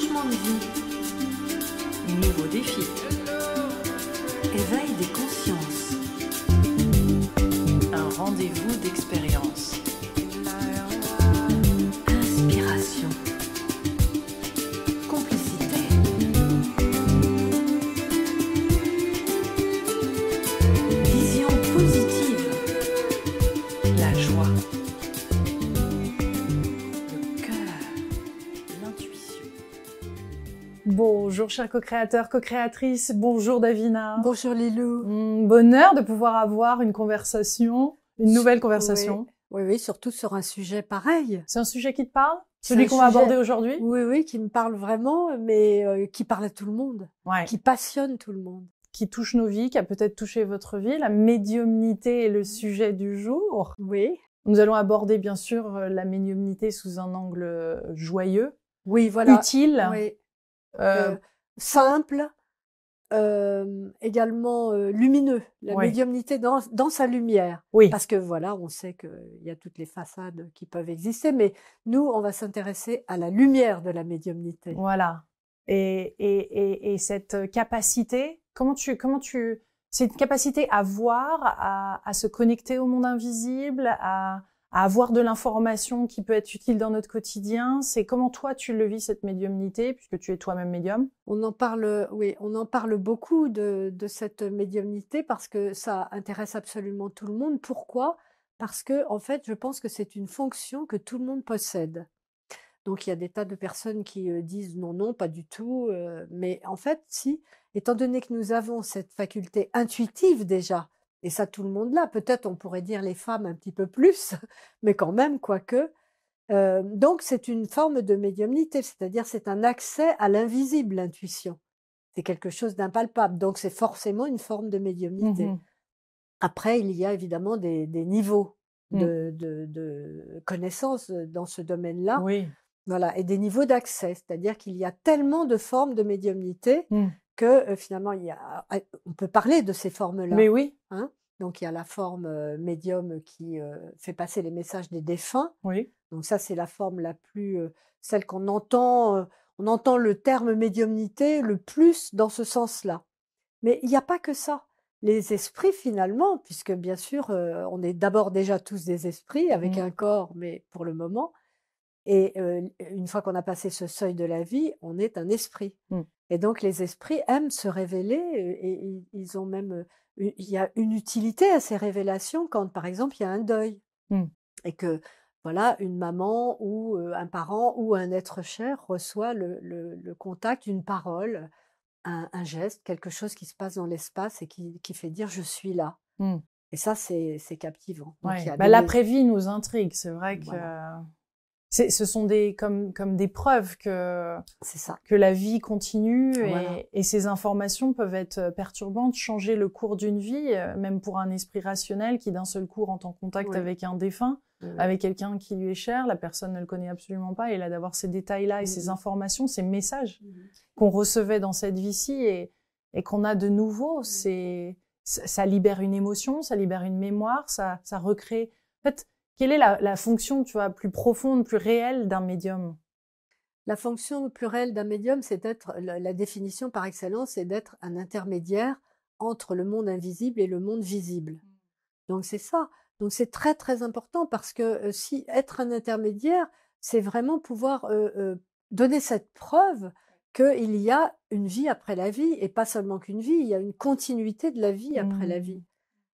changement de vie. Nouveau défi. Éveil des consciences. Un rendez-vous d'expérience. Bonjour chers co-créateurs, co créatrice bonjour Davina. Bonjour Lilou. Hmm, bonheur de pouvoir avoir une conversation, une nouvelle conversation. Oui, oui, surtout sur un sujet pareil. C'est un sujet qui te parle Celui qu'on va aborder aujourd'hui Oui, oui, qui me parle vraiment, mais euh, qui parle à tout le monde, qui passionne tout le monde. Qui touche nos vies, qui a peut-être touché votre vie. La médiumnité est le sujet du jour. Oui. Nous allons aborder bien sûr euh, la médiumnité sous un angle euh, joyeux, oui, voilà. utile. Oui. Euh, simple, euh, également euh, lumineux, la médiumnité dans, dans, sa lumière. Oui. Parce que voilà, on sait qu'il y a toutes les façades qui peuvent exister, mais nous, on va s'intéresser à la lumière de la médiumnité. Voilà. Et, et, et, et cette capacité, comment tu, comment tu, c'est une capacité à voir, à, à, se connecter au monde invisible, à, à avoir de l'information qui peut être utile dans notre quotidien. C'est comment toi tu le vis cette médiumnité, puisque tu es toi-même médium. On en parle, oui, on en parle beaucoup de, cette médiumnité parce que ça intéresse absolument tout le monde. Pourquoi Parce que en fait, je pense que c'est une fonction que tout le monde possède. Donc il y a des tas de personnes qui euh, disent non, non, pas du tout. Euh, mais en fait, si, étant donné que nous avons cette faculté intuitive déjà, et ça tout le monde là. Peut-être on pourrait dire les femmes un petit peu plus, mais quand même, quoique. Euh, donc c'est une forme de médiumnité, c'est-à-dire c'est un accès à l'invisible, l'intuition. C'est quelque chose d'impalpable, donc c'est forcément une forme de mmh médiumnité. Après, il y a évidemment des, niveaux mmh. de, connaissances euh, dans ce domaine-là. Oui. Voilà, et des niveaux d'accès, c'est-à-dire qu'il y a tellement de formes de médiumnité mmh que finalement, il ah, on peut parler de ces formes-là. Mais oui. Hein. donc il y a la forme médium qui fait passer les messages des défunts. Oui. Donc ça c'est la forme la plus celle qu'on entend on entend le terme médiumnité le plus dans ce sens-là. Mais il n'y a pas que ça. Les esprits finalement puisque bien sûr on est d'abord déjà tous des esprits avec mmh. un corps mais pour le moment et une fois qu'on a passé ce seuil de la vie, on est un esprit. Mmh. Et donc les esprits aiment se révéler euh, et ils ont même euh, il y a une utilité à ces révélations quand par exemple il y a un deuil mmh. et que voilà une maman ou euh, un parent ou un être cher reçoit le, contact, d'une parole, un, geste, quelque chose qui se passe dans l'espace et qui, fait dire je suis là. Mmh. Et ça c'est captivant. laprès Bah, La prévie nous intrigue, c'est vrai que ce sont des comme comme des preuves que ça. que la vie continue ah, et, et, ces informations peuvent être perturbantes, changer le cours d'une vie, euh, même pour un esprit rationnel qui d'un seul coup rentre en contact avec un défunt, avec quelqu'un qui lui est cher, la personne ne le connaît absolument pas et là d'avoir ces détails là et mm-hmm. ces informations, ces messages mm-hmm. qu'on recevait dans cette vie-ci et, et qu'on a de nouveau, mm-hmm. c'est ça libère une émotion, ça libère une mémoire, ça ça recrée en fait quelle est la, fonction, tu vois, plus profonde, plus réelle d'un médium La fonction plus réelle d'un médium, c'est d'être, la, définition par excellence, c'est d'être un intermédiaire entre le monde invisible et le monde visible. Mm. Donc c'est ça. Donc c'est très très important parce que euh, si être un intermédiaire, c'est vraiment pouvoir euh, euh, donner cette preuve qu'il y a une vie après la vie et pas seulement qu'une vie, il y a une continuité de la vie après la mm. vie.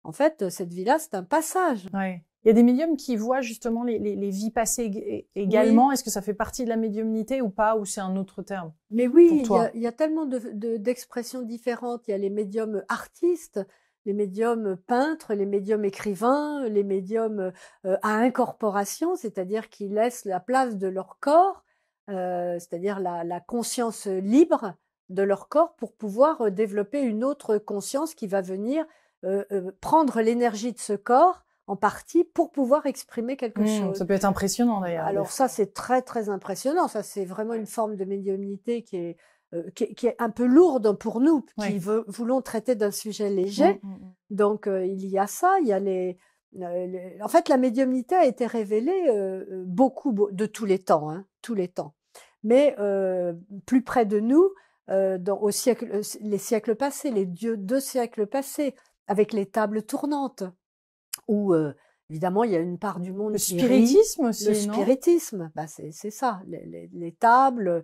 En fait, cette vie-là, c'est un passage. Oui. Il y a des médiums qui voient justement les, vies passées également. Est-ce que ça fait partie de la médiumnité ou pas, ou c'est un autre terme Mais oui, il y, a tellement d'expressions différentes. Il y a les médiums artistes, les médiums peintres, les médiums écrivains, les médiums euh, à incorporation, c'est-à-dire qui laissent la place de leur corps, euh, c'est-à-dire la, conscience libre de leur corps pour pouvoir euh, développer une autre conscience qui va venir prendre l'énergie de ce corps en partie pour pouvoir exprimer quelque mmh, chose. Ça peut être impressionnant d'ailleurs. Alors ça, c'est très très impressionnant. Ça, c'est vraiment une forme de médiumnité qui est, euh, qui, est un peu lourde pour nous, qui voulons traiter d'un sujet mmh, léger. Mmh, Donc euh, il y a ça, il y a les, En fait, la médiumnité a été révélée euh, beaucoup de tous les temps, hein, tous les temps. Mais plus près de nous, dans, au siècle, les siècles passés, les dieux, deux siècles passés, avec les tables tournantes où évidemment il y a une part du monde le spiritisme aussi, le spiritisme, bah, c'est ça, les, tables,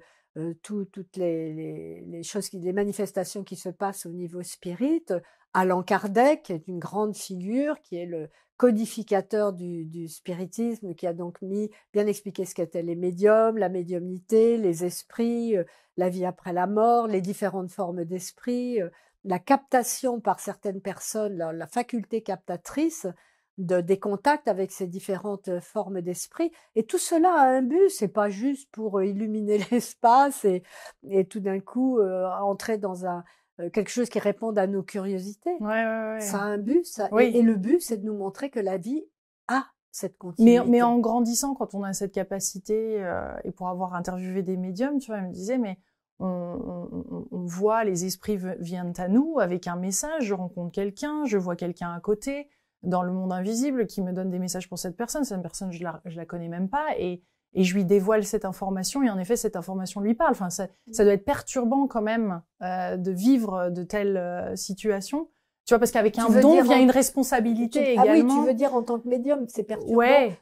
toutes les, choses, qui, les manifestations qui se passent au niveau spirit. Allan Kardec est une grande figure qui est le codificateur du, spiritisme, qui a donc mis bien expliqué ce qu'étaient les médiums, la médiumnité, les esprits, la vie après la mort, les différentes formes d'esprit la captation par certaines personnes, la faculté captatrice, de, des contacts avec ces différentes euh, formes d'esprit. Et tout cela a un but, c'est pas juste pour euh, illuminer l'espace et, et tout d'un coup euh, entrer dans un quelque chose qui réponde à nos curiosités. Ça a un but, Et, le but, c'est de nous montrer que la vie a cette continuité. Mais, en grandissant, quand on a cette capacité, et pour avoir interviewé des médiums, tu vois, ils me disaient, mais on, voit les esprits viennent à nous avec un message, je rencontre quelqu'un, je vois quelqu'un à côté, dans le monde invisible qui me donne des messages pour cette personne. Cette personne, je la, je la connais même pas et, et je lui dévoile cette information et en effet, cette information lui parle. Enfin, ça, ça doit être perturbant quand même euh, de vivre de telles euh, situations. Tu vois, parce qu'avec un don vient a une responsabilité également. Ah oui, tu veux dire en tant que médium, c'est perturbant.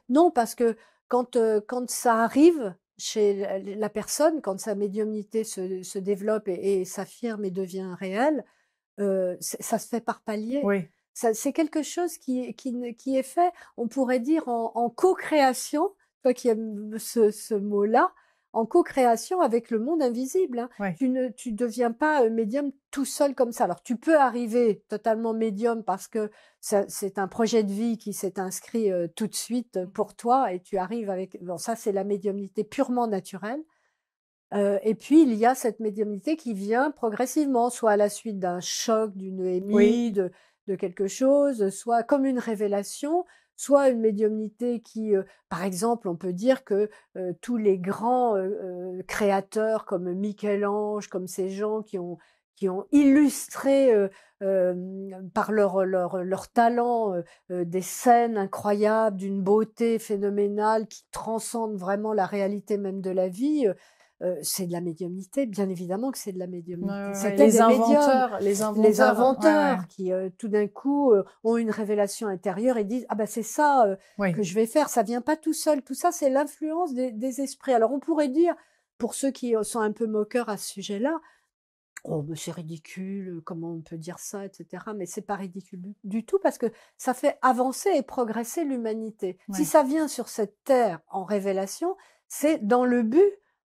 Non, parce que quand, euh, quand ça arrive chez la, personne, quand sa médiumnité se, se développe et, s'affirme et devient réelle, ça se fait par palier. Oui c'est quelque chose qui, qui, qui, est fait, on pourrait dire, en, en co-création, toi qui aimes ce, ce mot-là, en co-création avec le monde invisible. Hein. Tu ne tu deviens pas euh, médium tout seul comme ça. Alors tu peux arriver totalement médium parce que c'est un projet de vie qui s'est inscrit euh, tout de suite euh, pour toi et tu arrives avec. Bon, ça c'est la médiumnité purement naturelle. et puis il y a cette médiumnité qui vient progressivement, soit à la suite d'un choc, d'une émie, de quelque chose, soit comme une révélation, soit une médiumnité qui, euh, par exemple, on peut dire que euh, tous les grands euh, créateurs comme Michel-Ange, comme ces gens qui ont, qui ont illustré par leur, leur talent des scènes incroyables, d'une beauté phénoménale qui transcende vraiment la réalité même de la vie, c'est de la médiumnité, bien évidemment que c'est de la médiumnité. c'était les, inventeurs, les, inventeurs, qui tout d'un coup ont une révélation intérieure et disent ah ben c'est ça que je vais faire. Ça vient pas tout seul. Tout ça c'est l'influence des, esprits. Alors on pourrait dire pour ceux qui sont un peu moqueurs à ce sujet-là. Oh, mais c'est ridicule, comment on peut dire ça, etc. Mais c'est pas ridicule du tout parce que ça fait avancer et progresser l'humanité. Si ça vient sur cette terre en révélation, c'est dans le but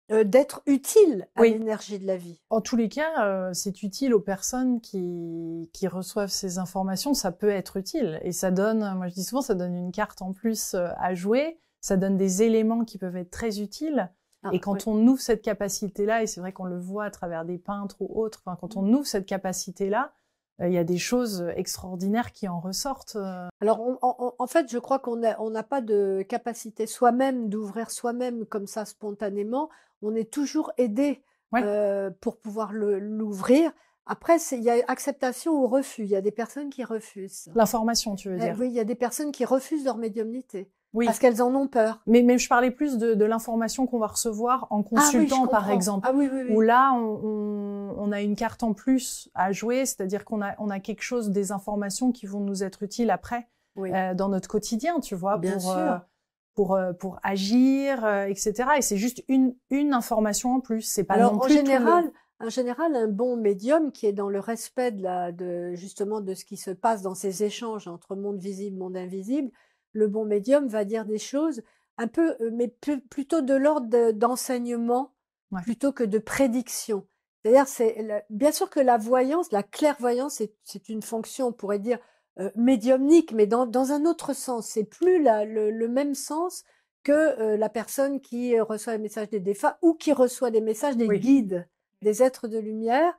euh, d'être utile à l'énergie de la vie. En tous les cas, euh, c'est utile aux personnes qui, qui reçoivent ces informations, ça peut être utile. Et ça donne, euh, moi je dis souvent, ça donne une carte en plus à jouer, ça donne des éléments qui peuvent être très utiles. Ah, et quand on ouvre cette capacité-là, et c'est vrai qu'on le voit à travers des peintres ou autres, quand mm. on ouvre cette capacité-là, il y a des choses extraordinaires qui en ressortent. Alors, en fait, je crois qu'on n'a pas de capacité soi-même d'ouvrir soi-même comme ça spontanément on est toujours aidé pour pouvoir l'ouvrir. Après, il y a acceptation ou refus. Il y a des personnes qui refusent. L'information, tu veux eh dire Oui, il y a des personnes qui refusent leur médiumnité. Oui. Parce qu'elles en ont peur. Mais, je parlais plus de, l'information qu'on va recevoir en ah consultant, par exemple. Ah où là, on, a une carte en plus à jouer, c'est-à-dire qu'on a, quelque chose, des informations qui vont nous être utiles après, dans notre quotidien, tu vois, Bien sûr pour euh, pour agir, euh, etc. Et c'est juste une une information en plus. C'est pas en général. En général, un bon médium qui est dans le respect de, la, de justement de ce qui se passe dans ces échanges entre monde visible, monde invisible, le bon médium va dire des choses un peu, euh, mais plutôt de l'ordre d'enseignement plutôt que de prédiction. C'est-à-dire, c'est bien sûr que la voyance, la clairvoyance, c'est une fonction, on pourrait dire, euh, médiumnique, mais dans, un autre sens. C'est plus la, le, même sens que euh, la personne qui reçoit les messages des défunts ou qui reçoit des messages des guides, des êtres de lumière,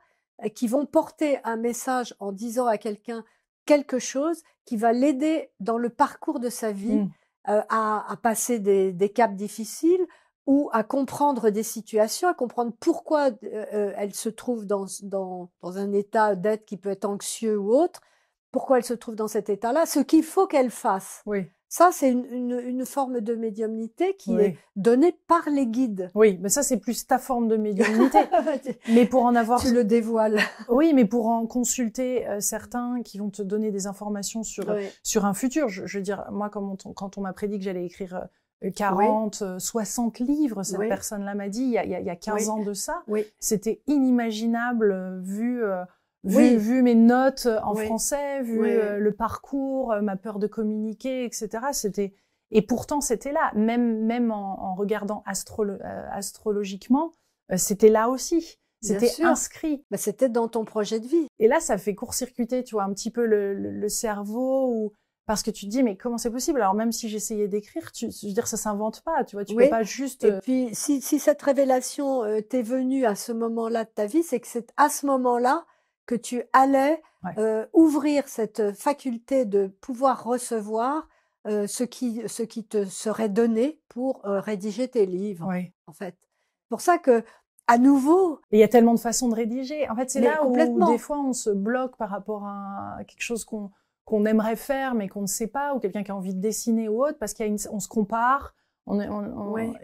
euh, qui vont porter un message en disant à quelqu'un quelque chose qui va l'aider dans le parcours de sa vie mmh. à, passer des, des, caps difficiles ou à comprendre des situations, à comprendre pourquoi elle se trouve dans un état d'être qui peut être anxieux ou autre, pourquoi elle se trouve dans cet état-là, ce qu'il faut qu'elle fasse. Oui. Ça, c'est une, forme de médiumnité qui est donnée par les guides. Oui, mais ça, c'est plus ta forme de médiumnité. mais pour en avoir... Tu le dévoiles. oui, mais pour en consulter euh, certains qui vont te donner des informations sur, euh, sur un futur. Je, veux dire, moi, quand on, quand on m'a prédit que j'allais écrire... 40, euh, 60 livres, cette personne-là m'a dit, il y, a, il 15 ans de ça. C'était inimaginable vu Vu, vu mes notes euh, en français, vu euh, le parcours, euh, ma peur de communiquer, etc. C'était et pourtant c'était là. Même même en, regardant astrologiquement, c'était là aussi. C'était inscrit. Bah, c'était dans ton projet de vie. Et là, ça fait court-circuiter, tu vois, un petit peu le, cerveau ou parce que tu te dis mais comment c'est possible Alors même si j'essayais d'écrire, tu, je veux dire ça s'invente pas, tu vois, tu peux pas juste. Et puis si, si cette révélation t'est venue à ce moment-là de ta vie, c'est que c'est à ce moment-là que tu allais euh, ouvrir cette faculté de pouvoir recevoir euh, ce, qui, ce qui te serait donné pour euh, rédiger tes livres, en fait. pour ça que, à nouveau... il y a tellement de façons de rédiger. En fait, c'est là où des fois on se bloque par rapport à quelque chose qu'on qu'on aimerait faire mais qu'on ne sait pas, ou quelqu'un qui a envie de dessiner ou autre, parce qu'on se compare,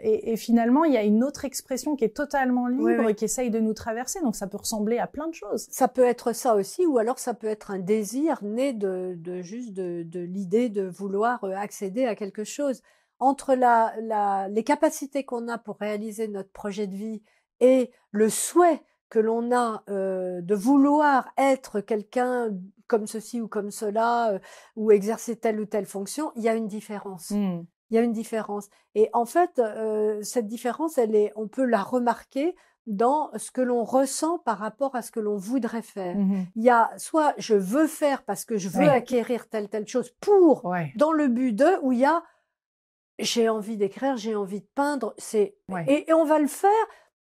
et, finalement, il y a une autre expression qui est totalement libre et qui essaye de nous traverser. Donc, ça peut ressembler à plein de choses. Ça peut être ça aussi, ou alors ça peut être un désir né de, juste de, l'idée de vouloir euh, accéder à quelque chose. Entre les capacités qu'on a pour réaliser notre projet de vie et le souhait que l'on a euh, de vouloir être quelqu'un comme ceci ou comme cela, euh, ou exercer telle ou telle fonction, il y a une différence. Hmm il y a une différence. Et en fait, cette différence, elle est, on peut la remarquer dans ce que l'on ressent par rapport à ce que l'on voudrait faire. Mmh il y a soit je veux faire parce que je veux acquérir telle telle chose pour dans le but de ou il y a j'ai envie d'écrire, j'ai envie de peindre, c'est et, on va le faire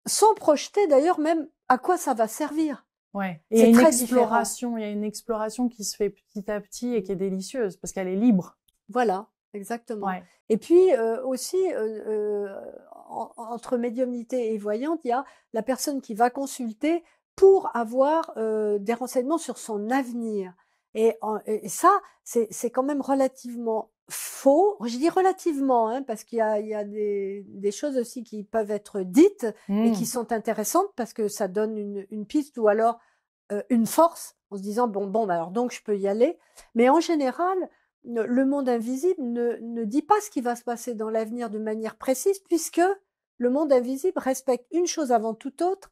sans projeter d'ailleurs même à quoi ça va servir. Ouais. Et exploration, il y a une exploration qui se fait petit à petit et qui est délicieuse parce qu'elle est libre. Voilà. Exactement. Et puis euh, aussi, euh, euh, entre médiumnité et voyante, il y a la personne qui va consulter pour avoir des renseignements sur son avenir. Et, ça, c'est quand même relativement faux. Je dis relativement, hein, parce qu'il y, a, des, choses aussi qui peuvent être dites et qui mmh. sont intéressantes parce que ça donne une, une piste ou alors une force en se disant bon bon bah, alors donc je peux y aller mais en général le monde invisible ne, dit pas ce qui va se passer dans l'avenir de manière précise, puisque le monde invisible respecte une chose avant toute autre,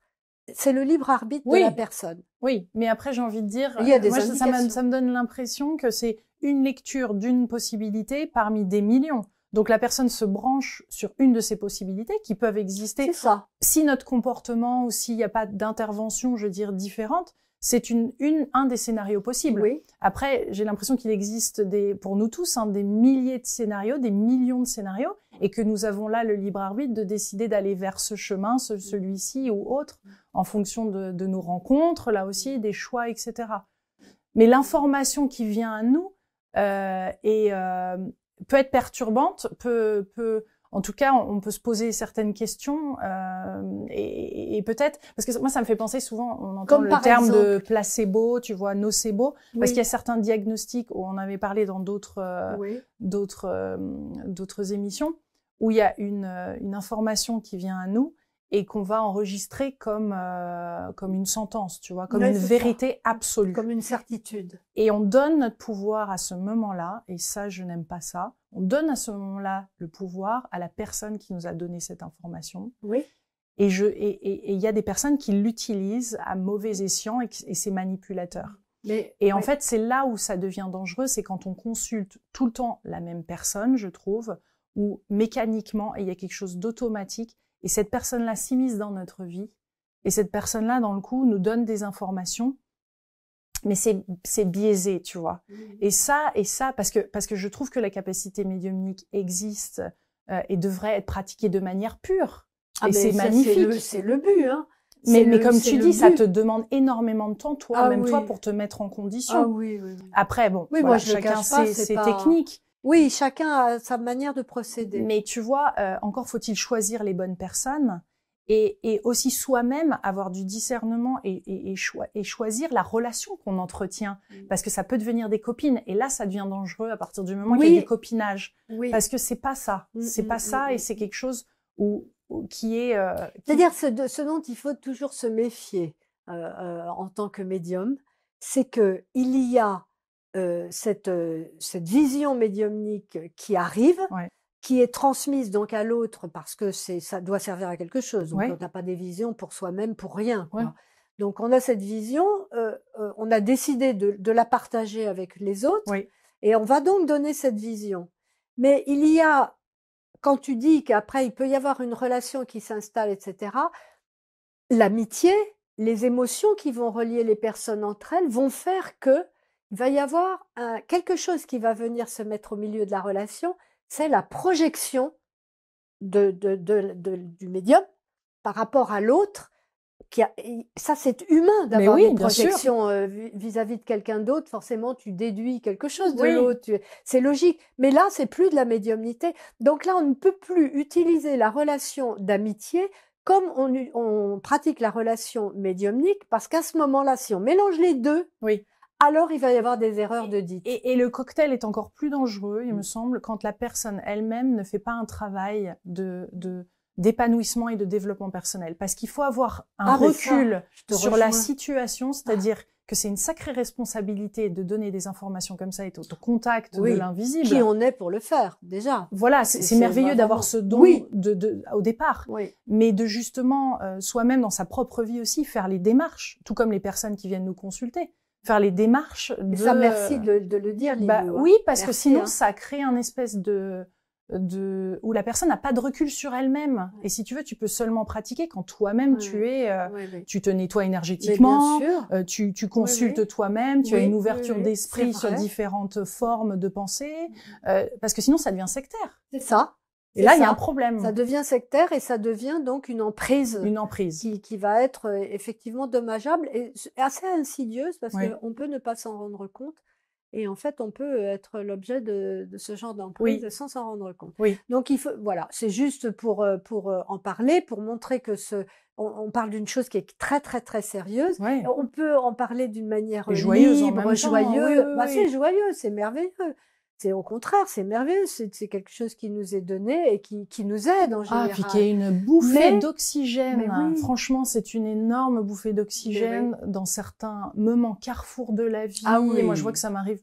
c'est le libre arbitre de la personne. Oui, mais après j'ai envie de dire, euh, moi, ça, me, donne l'impression que c'est une lecture d'une possibilité parmi des millions. Donc la personne se branche sur une de ces possibilités qui peuvent exister. Ça. Si notre comportement ou s'il n'y a pas d'intervention, je veux dire, différente, c'est une, un des scénarios possibles. Après, j'ai l'impression qu'il existe des, pour nous tous hein, des milliers de scénarios, des millions de scénarios, et que nous avons là le libre arbitre de décider d'aller vers ce chemin, celui-ci ou autre, en fonction de, nos rencontres, là aussi, des choix, etc. Mais l'information qui vient à nous euh, euh peut être perturbante, peut, peut en tout cas, on, peut se poser certaines questions euh, et, peut-être parce que moi, ça me fait penser souvent, on entend le terme de placebo, tu vois, nocebo, parce qu'il y a certains diagnostics où on avait parlé dans d'autres euh, euh, émissions où il y a une information qui vient à nous et qu'on va enregistrer comme euh, comme une sentence, tu vois, comme une vérité absolue, comme une certitude. Et on donne notre pouvoir à ce moment-là, et ça, je n'aime pas ça. On donne à ce moment-là le pouvoir à la personne qui nous a donné cette information. Oui. Et je et il y a des personnes qui l'utilisent à mauvais escient et, c'est manipulateur. Mais, et en fait, c'est là où ça devient dangereux, c'est quand on consulte tout le temps la même personne, je trouve, ou mécaniquement, il y a quelque chose d'automatique et cette personne-là s'immisce dans notre vie. Et cette personne-là, dans le coup, nous donne des informations. Mais c'est biaisé, tu vois. Mmh. Et ça, et ça, parce que, parce que je trouve que la capacité médiumnique existe euh, et devrait être pratiquée de manière pure. Ah et ben, c'est magnifique. C'est le, but, hein. Mais, mais, comme tu dis, ça te demande énormément de temps, toi, ah même toi, pour te mettre en condition. Ah, oui, oui, Après, bon, moi, chacun ses, c'est techniques. Oui, chacun a sa manière de procéder. Mais tu vois, euh, encore faut-il choisir les bonnes personnes et, aussi soi-même avoir du discernement et, choisir la relation qu'on entretient. Parce que ça peut devenir des copines. Et là, ça devient dangereux à partir du moment qu'il y a des copinages. Parce que c'est pas ça. Mm, mm, c'est pas mm, ça et c'est quelque chose où, qui est... Euh, C'est-à-dire ce, dont il faut toujours se méfier euh, en tant que médium, c'est qu'il y a euh, cette, euh, cette, vision médiumnique qui arrive, qui est transmise donc à l'autre parce que ça doit servir à quelque chose. on n'a pas des visions pour soi-même, pour rien. Donc on a cette vision, euh, on a décidé de, la partager avec les autres et on va donc donner cette vision. Mais il y a, quand tu dis qu'après il peut y avoir une relation qui s'installe, etc., l'amitié, les émotions qui vont relier les personnes entre elles vont faire que il va y avoir quelque chose qui va venir se mettre au milieu de la relation, c'est la projection de, de, du médium par rapport à l'autre. Qui a, ça, c'est humain d'avoir une projection euh, vis-à-vis de quelqu'un d'autre. Forcément, tu déduis quelque chose de l'autre. C'est logique. Mais là, c'est plus de la médiumnité. Donc là, on ne peut plus utiliser la relation d'amitié comme on, on pratique la relation médiumnique, parce qu'à ce moment-là, si on mélange les deux, oui alors il va y avoir des erreurs de dit. Et, le cocktail est encore plus dangereux, il me mm. semble, quand la personne elle-même ne fait pas un travail de, d'épanouissement et de développement personnel. Parce qu'il faut avoir un ah, recul sur la situation, c'est-à-dire que c'est une sacrée responsabilité de donner des informations comme ça et au contact de l'invisible. Qui on est pour le faire, déjà. Voilà, c'est merveilleux d'avoir ce don au départ. Mais de justement, euh, soi-même dans sa propre vie aussi, faire les démarches, tout comme les personnes qui viennent nous consulter faire les démarches. De... ça, merci de, le dire. Bah, oui, parce que sinon, hein. ça crée un espèce de, de où la personne n'a pas de recul sur elle-même. Et si tu veux, tu peux seulement pratiquer quand toi-même tu es, euh, tu te nettoies énergétiquement, euh, tu, tu, consultes toi-même, tu as une ouverture d'esprit sur différentes formes de pensée, mm. euh, parce que sinon, ça devient sectaire. C'est ça. Et là, il y a un problème. Ça devient sectaire et ça devient donc une emprise. Une emprise. Qui, va être euh, effectivement dommageable et assez insidieuse parce qu'on peut ne pas s'en rendre compte. Et en fait, on peut euh, être l'objet de, ce genre d'emprise sans s'en rendre compte. Oui. Donc, il faut, voilà, c'est juste pour, euh, pour en parler, pour montrer que ce, on, parle d'une chose qui est très, très, très sérieuse. On peut en parler d'une manière joyeuse libre, joyeuse. Bah, c'est joyeux, c'est merveilleux. C'est au contraire, c'est merveilleux, c'est quelque chose qui nous est donné et qui, nous aide en général. Ah, puis qui est une bouffée d'oxygène. Franchement, c'est une énorme bouffée d'oxygène dans certains moments carrefour de la vie. Ah moi, je vois que ça m'arrive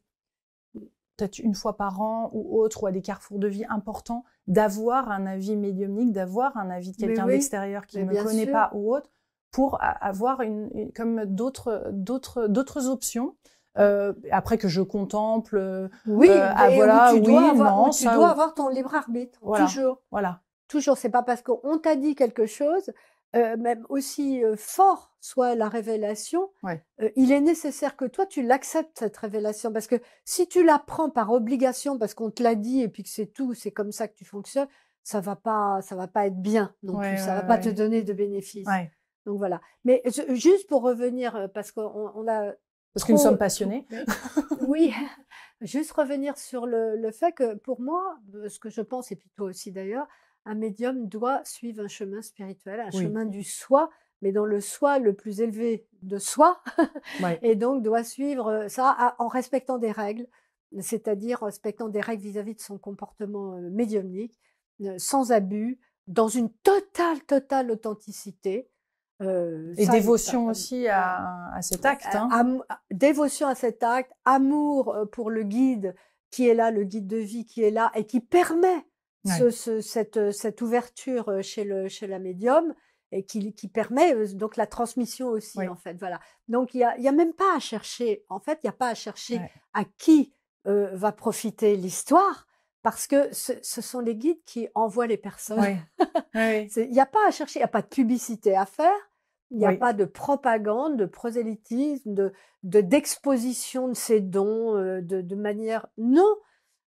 peut-être une fois par an ou autre, ou à des carrefours de vie importants, d'avoir un avis médiumnique, d'avoir un avis de quelqu'un d'extérieur qui ne me connaît pas ou autre, pour avoir une comme d'autres options euh, après que je contemple. Euh, oui, euh, ah, voilà, tu, dois, avoir, tu dois avoir, ton libre arbitre, toujours. Voilà. Toujours, c'est pas parce qu'on t'a dit quelque chose, même aussi fort soit la révélation, il est nécessaire que toi tu l'acceptes cette révélation, parce que si tu la prends par obligation, parce qu'on te l'a dit et puis que c'est tout, c'est comme ça que tu fonctionnes, ça va pas, ça va pas être bien non plus, ça va pas te donner de bénéfices. Donc voilà. Mais juste pour revenir, parce qu'on on a parce que nous sommes passionnés. oui, juste revenir sur le, fait que pour moi, ce que je pense, et plutôt aussi d'ailleurs, un médium doit suivre un chemin spirituel, un chemin du soi, mais dans le soi le plus élevé de soi, et donc doit suivre ça en respectant des règles, c'est-à-dire respectant des règles vis à -vis de son comportement euh, médiumnique, euh, sans abus, dans une totale, totale authenticité. Euh, et dévotion aussi à, cet acte. Hein. dévotion à cet acte, amour euh, pour le guide qui est là, le guide de vie qui est là et qui permet cette, euh, cette, ouverture chez, le, chez la médium et qui, qui permet donc la transmission aussi en fait. Voilà. Donc il n'y a, a, même pas à chercher, en fait, il n'y a pas à chercher à qui va profiter l'histoire parce que ce, sont les guides qui envoient les personnes. Il n'y a pas à chercher, il n'y a pas de publicité à faire, il n'y a pas de propagande, de prosélytisme, de, d'exposition de, ces ses dons euh, de, manière non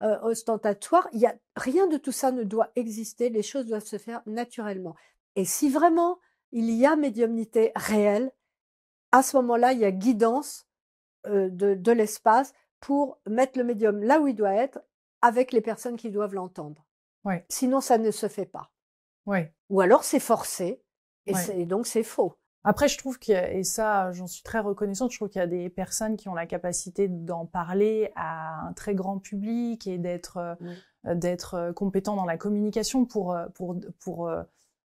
euh, ostentatoire. Il a, rien de tout ça ne doit exister, les choses doivent se faire naturellement. Et si vraiment il y a médiumnité réelle, à ce moment-là, il y a guidance euh, de l'espace pour mettre le médium là où il doit être avec les personnes qui doivent l'entendre. Ouais. Sinon, ça ne se fait pas. Ouais. Ou alors c'est forcé, et, donc c'est faux. Après, je trouve que, et ça, j'en suis très reconnaissante, je trouve qu'il y a des personnes qui ont la capacité d'en parler à un très grand public et d'être euh, d'être euh, compétent dans la communication pour, euh, pour, pour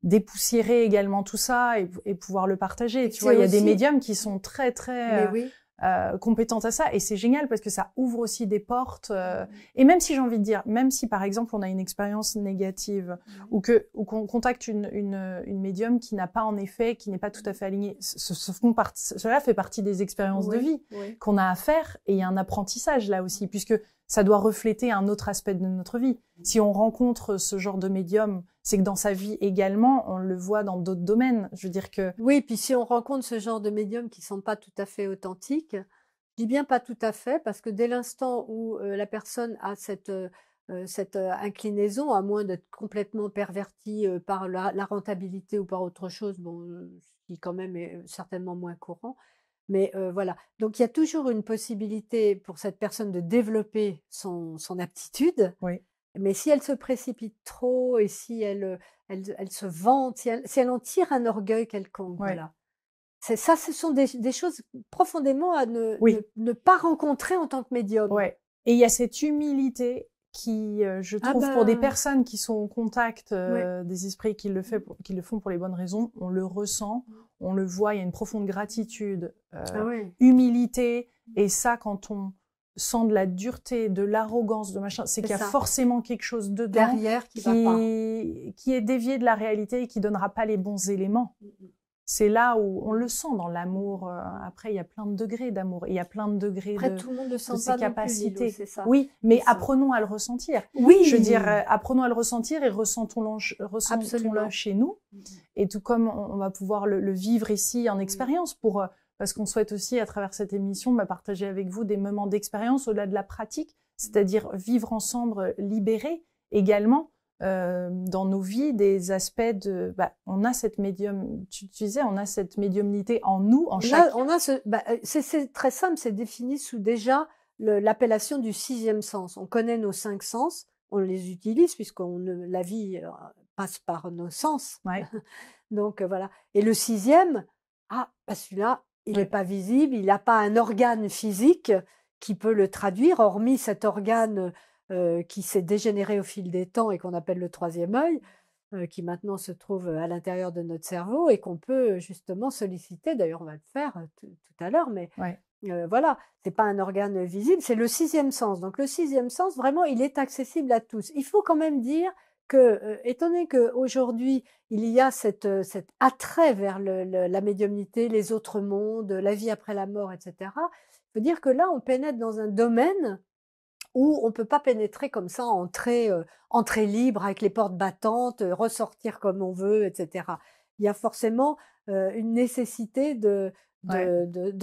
dépoussiérer également tout ça et, pouvoir le partager. tu vois, il y a des médiums qui sont très, très... oui euh, compétente à ça et c'est génial parce que ça ouvre aussi des portes euh, et même si j'ai envie de dire même si par exemple on a une expérience négative mhm. ou que ou qu'on contacte une, une, médium qui n'a pas en effet qui n'est pas tout à fait alignée cela fait partie des expériences de vie qu'on a à faire et il y a un apprentissage là aussi puisque ça doit refléter un autre aspect de notre vie mhm. si on rencontre ce genre de médium c'est que dans sa vie également, on le voit dans d'autres domaines. Je veux dire que oui, puis si on rencontre ce genre de médium qui ne sont pas tout à fait authentiques, je dis bien pas tout à fait parce que dès l'instant où euh, la personne a cette euh, euh, cette inclinaison, à moins d'être complètement pervertie par la, rentabilité ou par autre chose, bon, ce qui quand même est certainement moins courant, mais voilà, donc il y a toujours une possibilité pour cette personne de développer son, son aptitude. Oui. Mais si elle se précipite trop et si elle, euh, elle, se vante, si elle, en tire un orgueil quelconque, voilà. C'est, ça, ce sont des, choses profondément à ne, pas rencontrer en tant que médium. Et il y a cette humilité qui, euh, je ah trouve, pour des ben personnes qui sont en contact euh, des esprits qui le, mmh. qui le font pour les bonnes raisons, on le ressent, mmh. on le voit, il y a une profonde gratitude, ah humilité. Mmh. Et ça, quand on sans de la dureté, de l'arrogance, de machin, c'est qu'il y a forcément quelque chose dedans derrière qui, est dévié de la réalité et qui donnera pas les bons éléments. Mm, mm. C'est là où on le sent dans l'amour. Euh, après, il y a plein de degrés d'amour. Il y a plein de degrés de, ses capacités. Oui, mais apprenons à le ressentir. Oui. Je veux dire, euh, apprenons à le ressentir et ressentons-le chez nous. Mm, et tout comme on, va pouvoir le vivre ici en expérience pour euh, parce qu'on souhaite aussi, à travers cette émission, bah, partager avec vous des moments d'expérience au-delà de la pratique, c'est-à-dire vivre ensemble, libérer également euh, dans nos vies des aspects de. Bah, on a cette médium, tu, disais, on a cette médiumnité en nous, en chacun. on a ce, bah, euh, c'est très simple, c'est défini sous déjà l'appellation du sixième sens. On connaît nos cinq sens, on les utilise puisqu'on la vie euh, passe par nos sens. Donc voilà. Et le sixième, ah, celui-là, il n'est pas visible, il n'a pas un organe physique qui peut le traduire, hormis cet organe euh, qui s'est dégénéré au fil des temps et qu'on appelle le troisième œil, euh, qui maintenant se trouve à l'intérieur de notre cerveau et qu'on peut justement solliciter. D'ailleurs, on va le faire euh, tout, à l'heure, mais voilà, ce n'est pas un organe visible, c'est le sixième sens. Donc le sixième sens, vraiment, il est accessible à tous. Il faut quand même dire que, euh, étonné qu'aujourd'hui, il y a euh, cet attrait vers la médiumnité, les autres mondes, la vie après la mort, etc., veut dire que là, on pénètre dans un domaine où on ne peut pas pénétrer comme ça, entrer, euh, libre avec les portes battantes, ressortir comme on veut, etc. Il y a forcément une nécessité de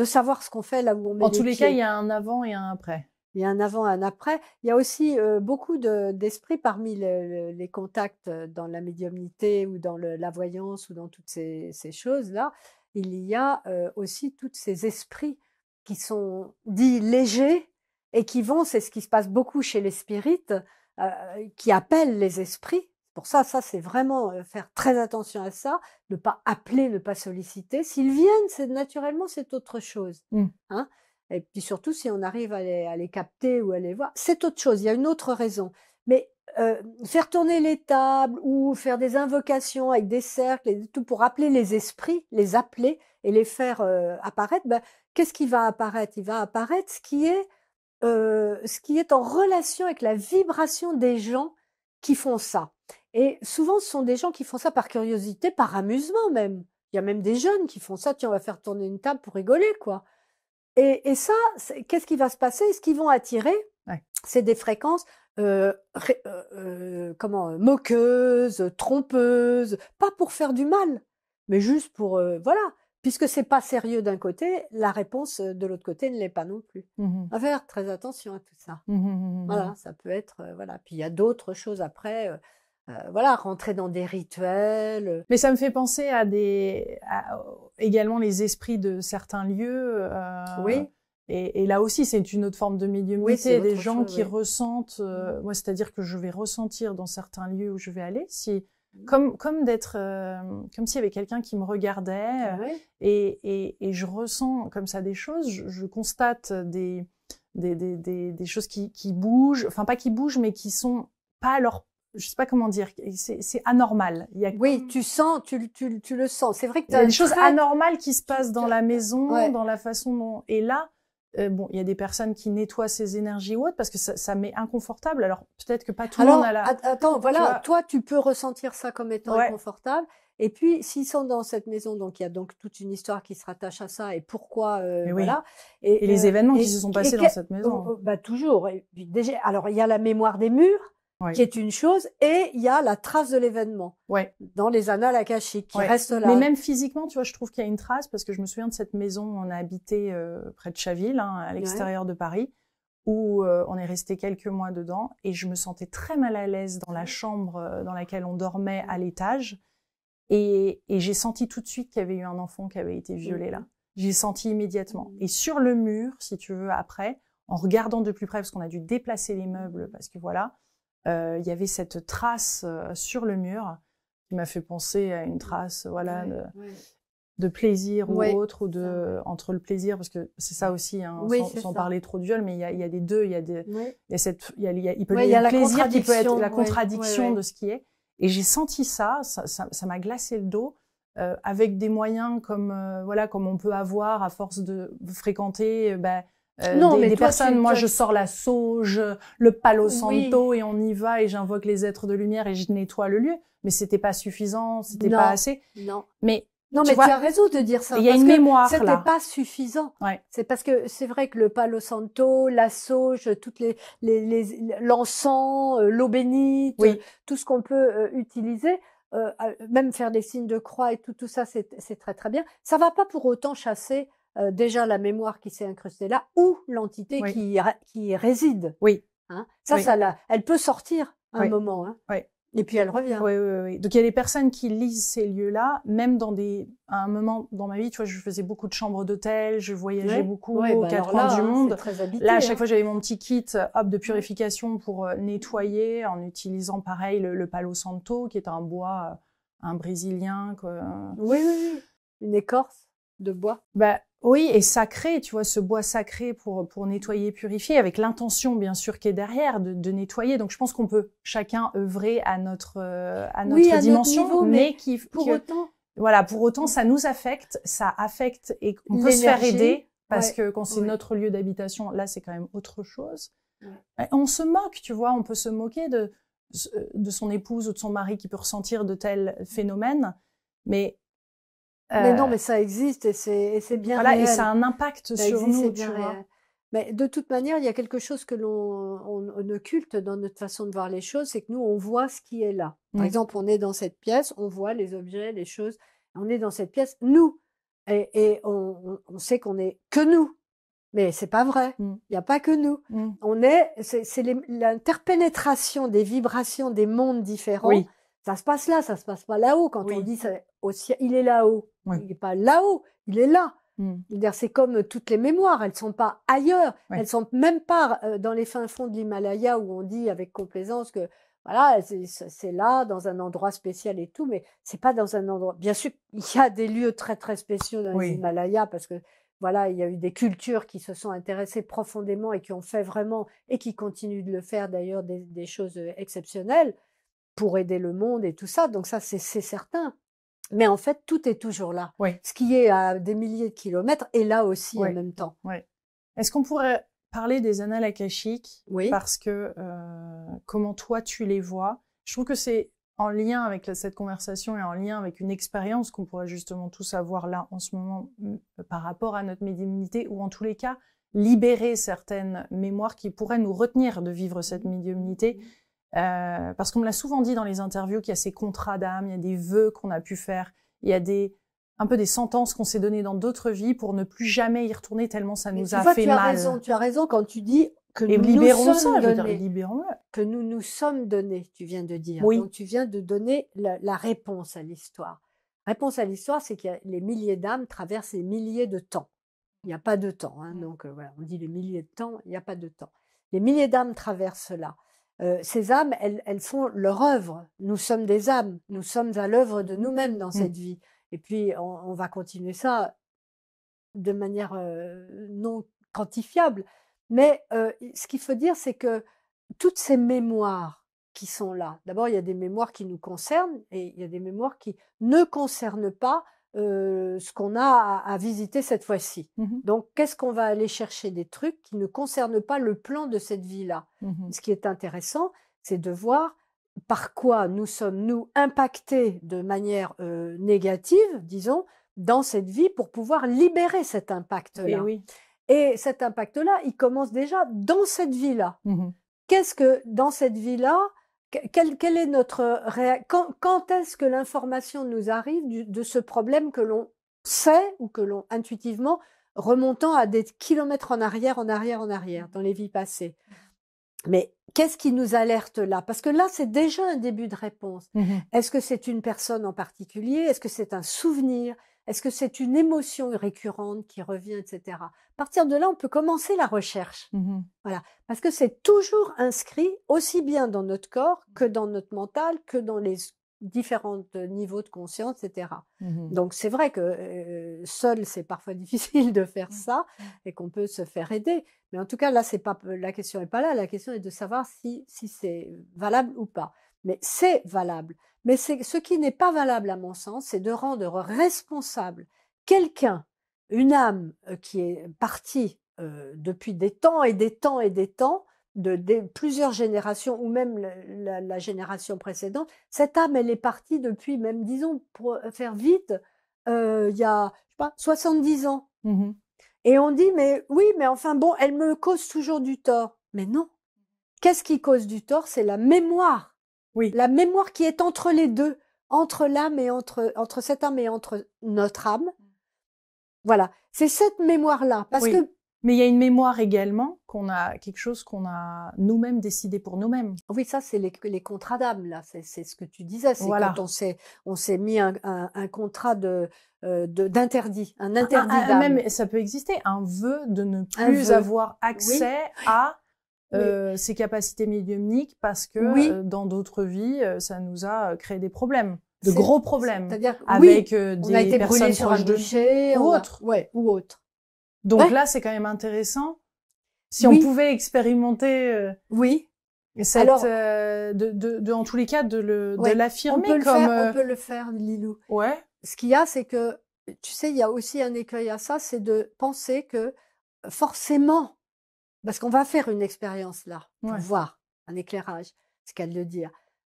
savoir ce qu'on fait là où on met En tous les cas, il y a un avant et un après il y a un avant, un après. Il y a aussi beaucoup d'esprits parmi les contacts dans la médiumnité ou dans la voyance ou dans toutes ces, choses-là. Il y a aussi tous ces esprits qui sont dits légers et qui vont, c'est ce qui se passe beaucoup chez les spirites, qui appellent les esprits. Pour ça, ça c'est vraiment faire très attention à ça, ne pas appeler, ne pas solliciter. S'ils viennent, c'est naturellement c'est autre chose. Mmh. Hein et puis surtout, si on arrive à les, capter ou à les voir, c'est autre chose. Il y a une autre raison. Mais euh, faire tourner les tables ou faire des invocations avec des cercles et tout pour appeler les esprits, les appeler et les faire euh, apparaître, ben, qu'est-ce qui va apparaître Il va apparaître ce qui est euh, ce qui est en relation avec la vibration des gens qui font ça. Et souvent, ce sont des gens qui font ça par curiosité, par amusement même. Il y a même des jeunes qui font ça. Tiens, on va faire tourner une table pour rigoler, quoi. Et, ça, qu'est-ce qui va se passer Ce qu'ils vont attirer, c'est des fréquences euh, euh, euh, comment moqueuses, trompeuses, pas pour faire du mal, mais juste pour voilà. Puisque c'est pas sérieux d'un côté, la réponse de l'autre côté ne l'est pas non plus. Mmh. À faire très attention à tout ça. Mmh mmh mmh voilà, ça peut être voilà. Puis il y a d'autres choses après. Euh, voilà, rentrer dans des rituels. Mais ça me fait penser à des, également les esprits de certains lieux. Euh, oui. Et, là aussi, c'est une autre forme de médiumnité. des gens qui ressentent, euh, mm. moi, c'est-à-dire que je vais ressentir dans certains lieux où je vais aller, si, mm. comme, comme d'être, comme s'il y avait quelqu'un qui me regardait, et, je ressens comme ça des choses, je, constate des des, choses qui, bougent, enfin pas qui bougent, mais qui sont pas à leur je sais pas comment dire, c'est anormal. Il Oui, tu sens, tu, tu, tu le sens. C'est vrai que il y a des choses anormales qui se passent dans la maison, dans la façon dont. Et là, euh, bon, il y a des personnes qui nettoient ces énergies ou autres parce que ça, ça m'est inconfortable. Alors peut-être que pas tout le monde a la. Attends, voilà, toi tu peux ressentir ça comme étant inconfortable. Et puis, s'ils sont dans cette maison, donc il y a donc toute une histoire qui se rattache à ça et pourquoi, euh, voilà. Et, les euh, événements qui se sont passés dans cette maison. Oh, oh, bah, toujours. déjà, alors, il y a la mémoire des murs qui est une chose, et il y a la trace de l'événement dans les annales akashiques qui restent reste là. Mais même physiquement, tu vois, je trouve qu'il y a une trace parce que je me souviens de cette maison où on a habité euh, près de Chaville, hein, à l'extérieur de Paris, où euh, on est resté quelques mois dedans, et je me sentais très mal à l'aise dans la chambre euh, dans laquelle on dormait à l'étage, et, et j'ai senti tout de suite qu'il y avait eu un enfant qui avait été violé là. Mm. J'ai senti immédiatement. Mm. Et sur le mur, si tu veux, après, en regardant de plus près, parce qu'on a dû déplacer les meubles, parce que voilà, euh, il y avait cette trace euh, sur le mur qui m'a fait penser à une trace, voilà, de, plaisir ou autre, ou de entre le plaisir, parce que c'est ça aussi, hein, sans, parler trop du viol, mais il y a, y des deux, il y a des, il il y a, il y, a le plaisir qui peut être la contradiction de ce qui est. Et j'ai senti ça, ça m'a glacé le dos. Euh, avec des moyens comme voilà comme on peut avoir à force de fréquenter bah, euh, non, mais des personnes, moi je sors la sauge, le palo santo et on y va et j'invoque les êtres de lumière et je nettoie le lieu. Mais c'était pas suffisant, c'était pas assez. Non. Mais non, mais tu as raison de dire ça. Il y a une mémoire C'était pas suffisant. C'est parce que c'est vrai que le palo santo, la sauge, toutes les l'encens, les, l'encens euh, l'eau bénite, tout ce qu'on peut euh, utiliser, même faire des signes de croix et tout, tout ça, c'est très très bien. Ça va pas pour autant chasser euh, déjà la mémoire qui s'est incrustée là ou l'entité qui, y réside. Oui. Hein, ça, ça la, elle peut sortir un moment. Hein Et puis elle revient. Oui, oui, oui. Donc il y a des personnes qui lisent ces lieux-là, même dans des. À un moment dans ma vie, tu vois, je faisais beaucoup de chambres d'hôtel, je voyageais beaucoup au bah aux du hein, monde. Très là, à hein. chaque fois, j'avais mon petit kit hop de purification pour euh, nettoyer en utilisant pareil le, palo santo, qui est un bois, euh, un brésilien. Quoi. oui, oui. Une écorce de bois. Bah, oui, et sacré, tu vois, ce bois sacré pour, pour nettoyer, purifier, avec l'intention bien sûr qui est derrière de, nettoyer. Donc je pense qu'on peut chacun œuvrer à notre, euh, à notre dimension, mais, qui pour autant. Voilà, pour autant, ça nous affecte, ça affecte et on peut se faire aider parce que quand c'est notre lieu d'habitation, là c'est quand même autre chose. Bah, on se moque, tu vois, on peut se moquer de, euh, de son épouse ou de son mari qui peut ressentir de tels phénomènes, mais mais euh, non, mais ça existe et c'est bien voilà, et ça a un impact sur nous, tu vois. Mais de toute manière, il y a quelque chose que l'on occulte dans notre façon de voir les choses, c'est que nous, on voit ce qui est là. Par exemple, on est dans cette pièce, on voit les objets, les choses. On est dans cette pièce, nous. Et, on, on, sait qu'on est que nous. Mais c'est pas vrai. Mm. Il n'y a pas que nous. Mm. On est, c'est l'interpénétration des vibrations des mondes différents. Ça se passe là, ça se passe pas là-haut. Quand on dit ça il est là-haut. Il n'est pas là-haut, il est là. Hmm. C'est comme euh, toutes les mémoires, elles ne sont pas ailleurs, elles ne sont même pas euh, dans les fins fonds de l'Himalaya où on dit avec complaisance que voilà, c'est là, dans un endroit spécial et tout, mais c'est pas dans un endroit. Bien sûr, il y a des lieux très très spéciaux dans l'Himalaya parce que voilà, il y a eu des cultures qui se sont intéressées profondément et qui ont fait vraiment et qui continuent de le faire d'ailleurs des, choses euh, exceptionnelles pour aider le monde et tout ça. Donc ça, c'est certain mais en fait, tout est toujours là. Ce qui est à des milliers de kilomètres est là aussi en même temps. Est-ce qu'on pourrait parler des annales akashiques Oui. Parce que euh, comment toi tu les vois Je trouve que c'est en lien avec cette conversation et en lien avec une expérience qu'on pourrait justement tous avoir là en ce moment par rapport à notre médiumnité ou en tous les cas libérer certaines mémoires qui pourraient nous retenir de vivre cette médiumnité mmh. Euh, parce qu'on me l'a souvent dit dans les interviews qu'il y a ces contrats d'âme, il y a des vœux qu'on a pu faire, il y a des un peu des sentences qu'on s'est données dans d'autres vies pour ne plus jamais y retourner tellement ça nous a fait tu as Raison, tu as raison quand tu dis que nous nous sommes donnés, que nous nous sommes donnés. Tu viens de dire. Oui. Donc tu viens de donner la, réponse à l'histoire. Réponse à l'histoire, c'est que les milliers d'âmes traversent les milliers de temps. Il n'y a pas de temps, hein. mm. donc euh, voilà, on dit les milliers de temps, il n'y a pas de temps. Les milliers d'âmes traversent cela. Euh, ces âmes, elles, font sont leur œuvre. Nous sommes des âmes, nous sommes à l'œuvre de nous-mêmes dans cette mmh. vie. Et puis, on, va continuer ça de manière euh, non quantifiable. Mais euh, ce qu'il faut dire, c'est que toutes ces mémoires qui sont là, d'abord, il y a des mémoires qui nous concernent et il y a des mémoires qui ne concernent pas euh, ce qu'on a à, visiter cette fois-ci. Mmh Donc, qu'est-ce qu'on va aller chercher des trucs qui ne concernent pas le plan de cette vie-là mmh Ce qui est intéressant, c'est de voir par quoi nous sommes-nous impactés de manière euh, négative, disons, dans cette vie pour pouvoir libérer cet impact-là. Eh Et cet impact-là, il commence déjà dans cette vie-là. Mmh qu'est-ce que dans cette vie-là, est notre quand, est-ce que l'information nous arrive de ce problème que l'on sait ou que l'on intuitivement remontant à des kilomètres en arrière, en arrière, en arrière dans les vies passées Mais qu'est-ce qui nous alerte là Parce que là, c'est déjà un début de réponse. Mmh est-ce que c'est une personne en particulier Est-ce que c'est un souvenir est-ce que c'est une émotion récurrente qui revient, etc. À partir de là, on peut commencer la recherche. Mmh voilà. Parce que c'est toujours inscrit aussi bien dans notre corps que dans notre mental, que dans les différents euh, niveaux de conscience, etc. Mmh Donc c'est vrai que seul c'est parfois difficile de faire mmh, ça et qu'on peut se faire aider, mais en tout cas là la question n'est pas là, la question est de savoir si c'est valable ou pas mais c'est valable. Mais ce qui n'est pas valable, à mon sens, c'est de rendre responsable quelqu'un, une âme euh, qui est partie euh, depuis des temps et des temps et des temps, de, plusieurs générations ou même la, génération précédente, cette âme, elle est partie depuis même, disons, pour euh, faire vite, il y a je sais pas, 70 ans. Mmh et on dit, mais oui, mais enfin bon, elle me cause toujours du tort. Mais non. Qu'est-ce qui cause du tort C'est la mémoire oui. La mémoire qui est entre les deux, entre l'âme et entre, entre cette âme et entre notre âme. Mmh. Voilà. C'est cette mémoire-là. Parce que. Mais il y a une mémoire également qu'on a quelque chose qu'on a nous-mêmes décidé pour nous-mêmes. Oui, ça c'est les, les contrats d'âme là. C'est, ce que tu disais. C'est voilà. quand on s'est on s'est mis un, un, contrat euh, de, d'interdit, un interdit d'âme. Même ça peut exister un vœu de ne plus avoir accès à ses euh, capacités médiumniques parce que euh, dans d'autres vies, euh, ça nous a créé des problèmes, de gros problèmes, -dire, avec des personnes sur un ou, autre. ou autre. Donc là, c'est quand même intéressant. Si on pouvait expérimenter, oui, de, en tous les cas, de l'affirmer comme. on peut le faire, Lilou. Ouais. Ce qu'il y a, c'est que tu sais, il y a aussi un écueil à ça, c'est de penser que forcément parce qu'on va faire une expérience là, pour voir un éclairage, ce qu'elle veut dire.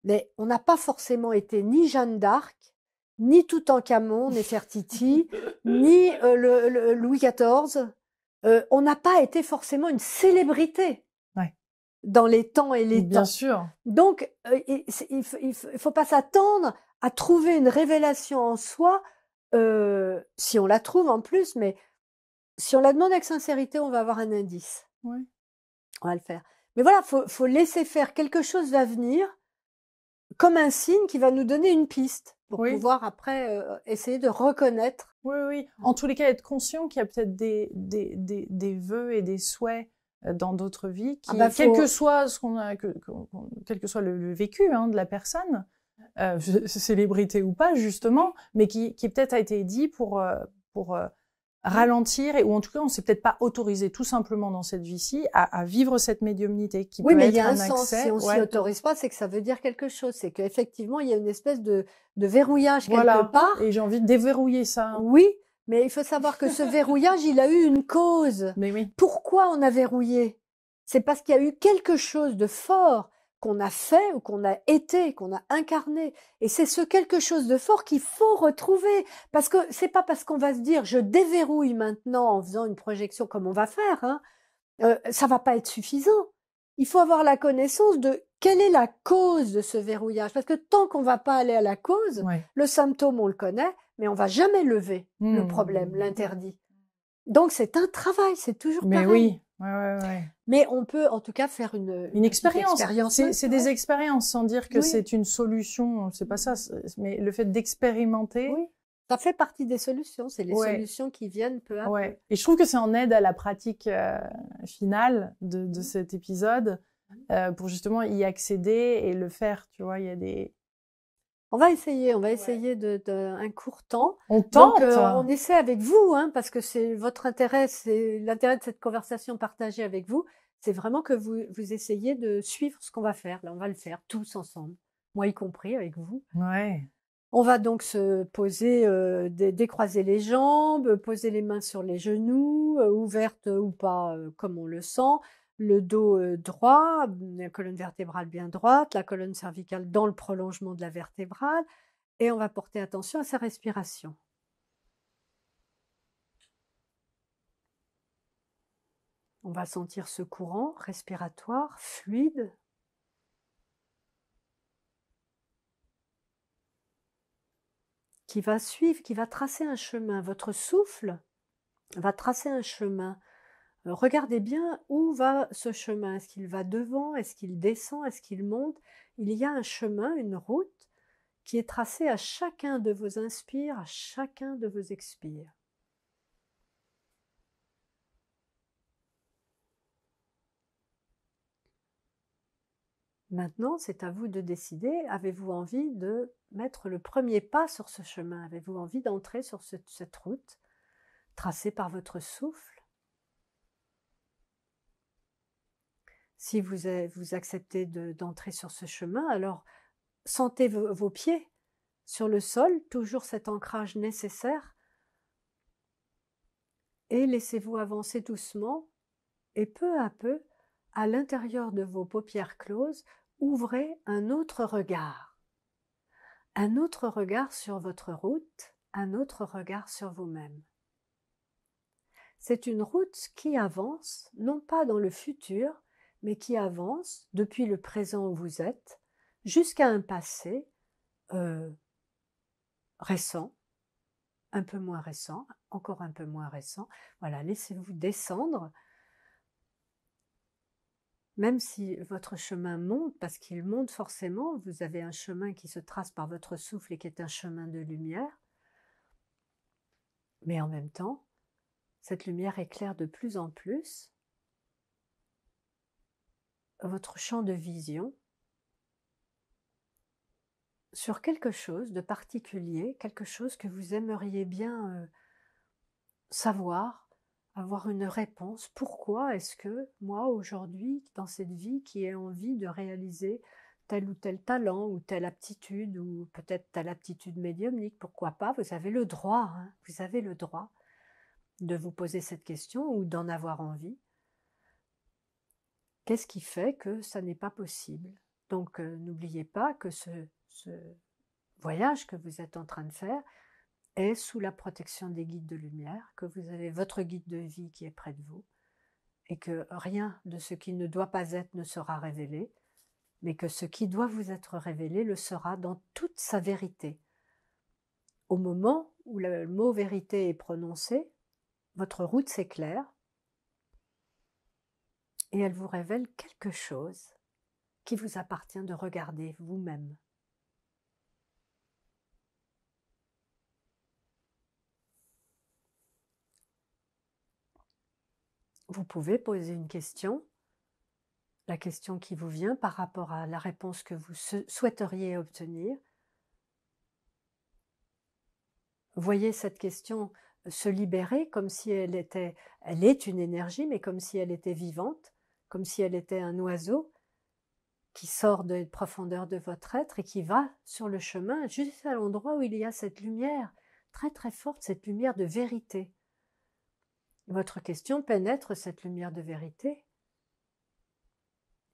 Mais on n'a pas forcément été ni Jeanne d'Arc, ni tout Toutankhamon, camon ni Fertiti, ni euh, Louis XIV. Euh, on n'a pas été forcément une célébrité dans les temps et les Bien temps. sûr. Donc, euh, il ne faut pas s'attendre à trouver une révélation en soi, si on la trouve en plus, mais si on la demande avec sincérité, on va avoir un indice. On va le faire. Mais voilà, faut, faut laisser faire. Quelque chose va venir comme un signe qui va nous donner une piste pour pouvoir après euh, essayer de reconnaître. Oui, oui. En tous les cas, être conscient qu'il y a peut-être des, des, des, vœux et des souhaits euh, dans d'autres vies, ah qui, bah, quel que soit ce qu'on a, que, quel que soit le, vécu hein, de la personne, euh, célébrité ou pas justement, mais qui, qui peut-être a été dit pour pour ralentir et, ou en tout cas on s'est peut-être pas autorisé tout simplement dans cette vie-ci à, vivre cette médiumnité qui oui, mais il y a un, Accès, si on s'y autorise pas, c'est que ça veut dire quelque chose. C'est qu'effectivement il y a une espèce de, de verrouillage quelque part. Et j'ai envie de déverrouiller ça. Hein. Oui, mais il faut savoir que ce verrouillage il a eu une cause. Mais oui. Pourquoi on a verrouillé C'est parce qu'il y a eu quelque chose de fort qu'on a fait ou qu'on a été, qu'on a incarné. Et c'est ce quelque chose de fort qu'il faut retrouver. Parce que c'est pas parce qu'on va se dire je déverrouille maintenant en faisant une projection comme on va faire, hein, euh, ça va pas être suffisant. Il faut avoir la connaissance de quelle est la cause de ce verrouillage. Parce que tant qu'on va pas aller à la cause, le symptôme on le connaît, mais on va jamais lever le mmh. problème, l'interdit. Donc c'est un travail, c'est toujours Mais pareil. oui, Ouais, ouais, ouais. Mais on peut en tout cas faire une, une, expérience. C'est des expériences sans dire que c'est une solution, c'est pas ça, mais le fait d'expérimenter. Ça fait partie des solutions, c'est les solutions qui viennent peu à peu. Et je trouve que c'est en aide à la pratique euh, finale de, mmh. cet épisode mmh. euh, pour justement y accéder et le faire. Tu vois, il y a des, on va essayer, on va essayer de, un court temps. On tente. Euh, on essaie avec vous, hein, parce que c'est votre intérêt, c'est l'intérêt de cette conversation partagée avec vous, c'est vraiment que vous, vous essayez de suivre ce qu'on va faire. Là, on va le faire tous ensemble, moi y compris avec vous. Ouais. On va donc se poser, euh, décroiser les jambes, poser les mains sur les genoux, euh, ouvertes ou pas, comme on le sent le dos euh, droit, la colonne vertébrale bien droite, la colonne cervicale dans le prolongement de la vertébrale, et on va porter attention à sa respiration. On va sentir ce courant respiratoire fluide. qui va suivre, qui va tracer un chemin. Votre souffle va tracer un chemin euh, regardez bien où va ce chemin. Est-ce qu'il va devant Est-ce qu'il descend Est-ce qu'il monte Il y a un chemin, une route qui est tracée à chacun de vos inspires, à chacun de vos expires. Maintenant, c'est à vous de décider, avez-vous envie de mettre le premier pas sur ce chemin Avez-vous envie d'entrer sur cette route tracée par votre souffle si vous, acceptez d'entrer sur ce chemin, alors sentez vos pieds sur le sol, toujours cet ancrage nécessaire, et laissez-vous avancer doucement et peu à peu, à l'intérieur de vos paupières closes, ouvrez un autre regard. Un autre regard sur votre route, un autre regard sur vous-même. C'est une route qui avance, non pas dans le futur, mais qui avance depuis le présent où vous êtes jusqu'à un passé euh, récent, un peu moins récent, encore un peu moins récent. Voilà, laissez-vous descendre, même si votre chemin monte, parce qu'il monte forcément, vous avez un chemin qui se trace par votre souffle et qui est un chemin de lumière, mais en même temps, cette lumière éclaire de plus en plus votre champ de vision sur quelque chose de particulier, quelque chose que vous aimeriez bien euh, savoir, avoir une réponse. Pourquoi est-ce que moi, aujourd'hui, dans cette vie, qui ai envie de réaliser tel ou tel talent ou telle aptitude ou peut-être telle aptitude médiumnique, pourquoi pas, vous avez le droit, hein, vous avez le droit de vous poser cette question ou d'en avoir envie. Qu'est-ce qui fait que ça n'est pas possible Donc euh, n'oubliez pas que ce, ce, voyage que vous êtes en train de faire est sous la protection des guides de lumière, que vous avez votre guide de vie qui est près de vous, et que rien de ce qui ne doit pas être ne sera révélé, mais que ce qui doit vous être révélé le sera dans toute sa vérité. Au moment où le mot vérité est prononcé, votre route s'éclaire, et elle vous révèle quelque chose qui vous appartient de regarder vous-même. Vous pouvez poser une question, la question qui vous vient par rapport à la réponse que vous souhaiteriez obtenir. Voyez cette question se libérer comme si elle était, elle est une énergie, mais comme si elle était vivante comme si elle était un oiseau qui sort des profondeurs de votre être et qui va sur le chemin jusqu'à l'endroit où il y a cette lumière très très forte, cette lumière de vérité. Votre question pénètre cette lumière de vérité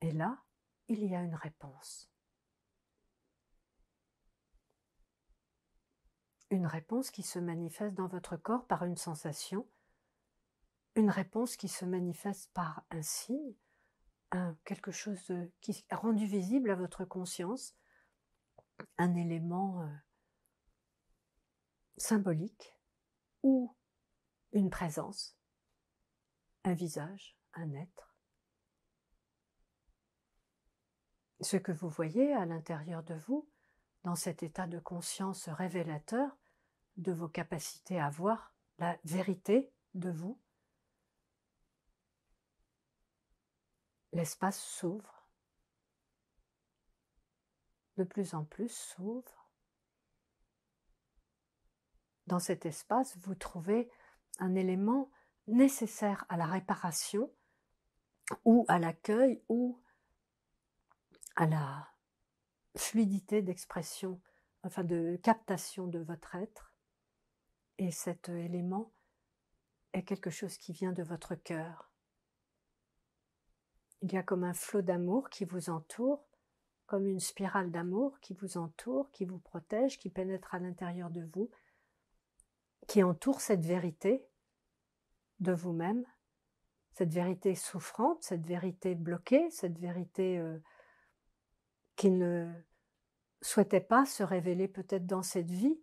et là, il y a une réponse. Une réponse qui se manifeste dans votre corps par une sensation, une réponse qui se manifeste par un signe, quelque chose qui rendu visible à votre conscience, un élément euh, symbolique ou une présence, un visage, un être. Ce que vous voyez à l'intérieur de vous, dans cet état de conscience révélateur de vos capacités à voir la vérité de vous, L'espace s'ouvre, de plus en plus s'ouvre. Dans cet espace, vous trouvez un élément nécessaire à la réparation ou à l'accueil ou à la fluidité d'expression, enfin de captation de votre être. Et cet élément est quelque chose qui vient de votre cœur. Il y a comme un flot d'amour qui vous entoure, comme une spirale d'amour qui vous entoure, qui vous protège, qui pénètre à l'intérieur de vous, qui entoure cette vérité de vous-même, cette vérité souffrante, cette vérité bloquée, cette vérité euh, qui ne souhaitait pas se révéler peut-être dans cette vie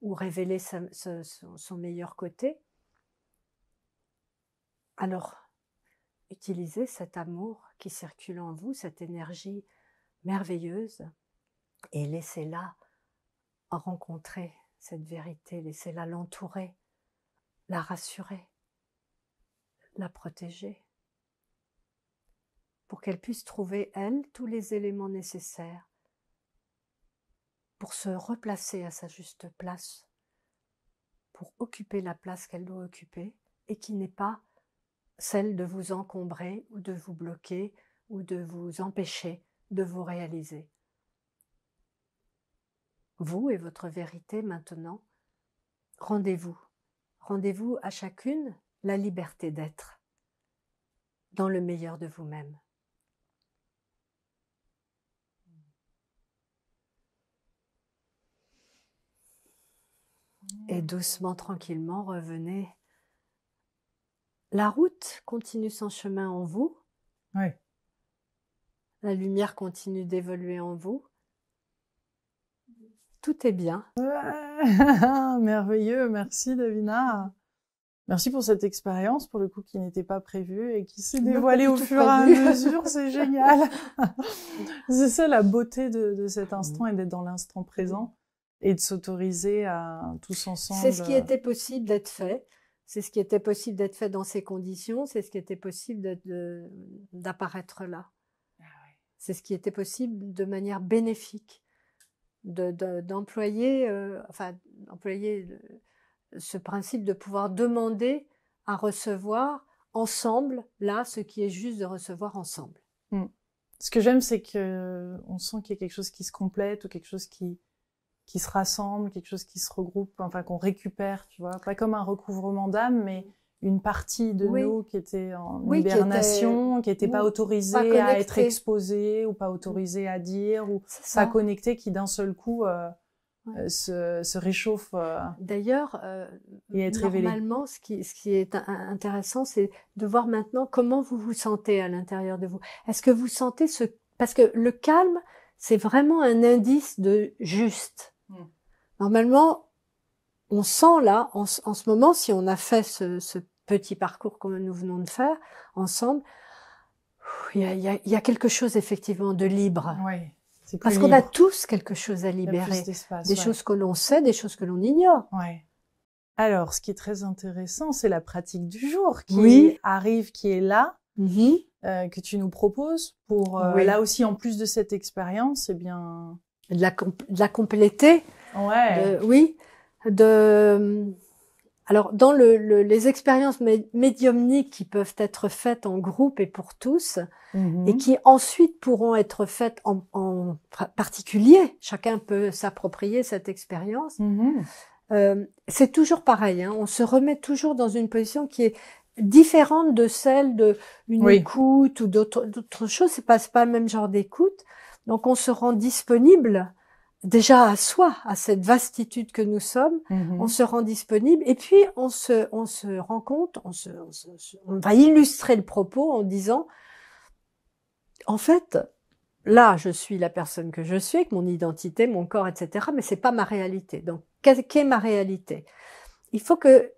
ou révéler son meilleur côté. Alors, utilisez cet amour qui circule en vous, cette énergie merveilleuse, et laissez-la rencontrer cette vérité, laissez-la l'entourer, la rassurer, la protéger, pour qu'elle puisse trouver, elle, tous les éléments nécessaires pour se replacer à sa juste place, pour occuper la place qu'elle doit occuper et qui n'est pas celle de vous encombrer ou de vous bloquer ou de vous empêcher de vous réaliser. Vous et votre vérité maintenant, rendez-vous, rendez-vous à chacune la liberté d'être dans le meilleur de vous-même. Et mmh. doucement, tranquillement, revenez la route continue son chemin en vous. Oui. La lumière continue d'évoluer en vous. Tout est bien. Merveilleux, merci Davina. Merci pour cette expérience, pour le coup, qui n'était pas prévue et qui s'est dévoilée au fur et à mesure. C'est génial. c'est ça la beauté de, de cet mm. instant et d'être dans l'instant présent et de s'autoriser à tous ensemble. C'est ce qui était possible d'être fait. C'est ce qui était possible d'être fait dans ces conditions, c'est ce qui était possible d'apparaître là. Ah c'est ce qui était possible de manière bénéfique, d'employer, euh, enfin, employer ce principe de pouvoir demander à recevoir ensemble, là, ce qui est juste de recevoir ensemble. Hmm. Ce que j'aime, c'est qu'on euh, sent qu'il y a quelque chose qui se complète ou quelque chose qui, qui se rassemble, quelque chose qui se regroupe, enfin qu'on récupère, tu vois, pas comme un recouvrement d'âme, mais une partie de nous qui était en hibernation, qui n'était pas autorisée à être exposée ou pas mm. autorisée à dire ou pas connectée, qui d'un seul coup euh, euh se, se, réchauffe. Euh, D'ailleurs, euh, normalement, ce qui, ce qui est intéressant, c'est de voir maintenant comment vous vous sentez à l'intérieur de vous. Est-ce que vous sentez ce... Parce que le calme, c'est vraiment un indice de juste. Normalement, on sent là, en, ce moment, si on a fait ce, petit parcours que nous venons de faire ensemble, il y a, a, quelque chose effectivement de libre. Oui. Parce qu'on a tous quelque chose à libérer. Des choses que l'on sait, des choses que l'on ignore. Oui. Alors, ce qui est très intéressant, c'est la pratique du jour qui arrive, qui est là, mm-hmm. euh, que tu nous proposes pour, euh, là aussi, en plus de cette expérience, eh bien... de la compléter oui. alors, dans les expériences médiumniques qui peuvent être faites en groupe et pour tous, mhm. et qui ensuite pourront être faites en, particulier, chacun peut s'approprier cette expérience, mhm. euh, c'est toujours pareil. Hein. on se remet toujours dans une position qui est différente de celle d'une écoute ou d'autres choses. C'est pas, pas le même genre d'écoute. Donc, on se rend disponible déjà à soi, à cette vastitude que nous sommes, mm-hmm. on se rend disponible et puis on se, on se rend compte, on, va illustrer le propos en disant, en fait, là, je suis la personne que je suis, avec mon identité, mon corps, etc., mais c'est pas ma réalité. Donc, qu'est ma réalité Il faut que,